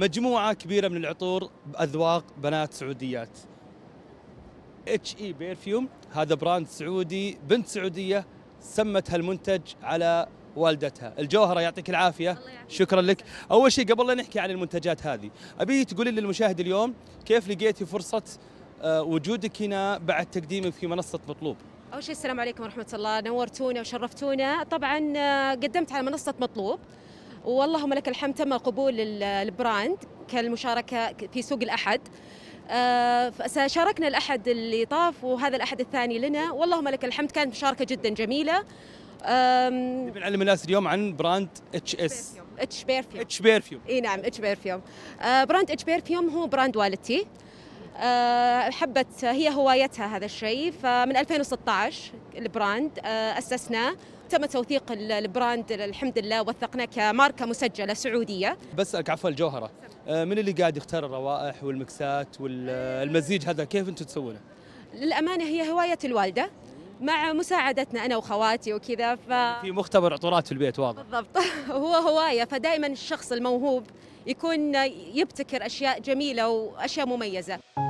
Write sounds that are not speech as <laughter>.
مجموعة كبيرة من العطور بأذواق بنات سعوديات اتش اي بيرفيوم هذا براند سعودي بنت سعودية سمت هالمنتج على والدتها الجوهرة يعطيك العافية شكرا لك أول شيء قبل لا نحكي عن المنتجات هذه أبي تقولي للمشاهد اليوم كيف لقيتي فرصة آه، وجودك هنا بعد تقديمك في منصة مطلوب أول شيء السلام عليكم ورحمة الله نورتونا وشرفتونا طبعا آه، قدمت على منصة مطلوب واللهم لك الحمد تم قبول البراند كالمشاركة في سوق الأحد آه، شاركنا الأحد اللي طاف وهذا الأحد الثاني لنا واللهم لك الحمد كانت مشاركة جدا جميلة بنعلم الناس اليوم عن براند اتش اس اتش بيرفيوم اتش بيرفيوم اي نعم اتش آه، بيرفيوم براند اتش بيرفيوم هو براند والدتي آه، حبت هي هوايتها هذا الشيء فمن 2016 البراند اسسناه تم توثيق البراند الحمد لله وثقناه كماركه مسجله سعوديه بسالك عفوا الجوهره آه، من اللي قاعد يختار الروائح والمكسات والمزيج آه، هذا كيف انتم تسوونه للامانه هي هوايه الوالده مع مساعدتنا انا وخواتي وكذا ف في مختبر عطورات في البيت واضح بالضبط <laughs> هو هوايه فدائما الشخص الموهوب يكون يبتكر اشياء جميله واشياء مميزه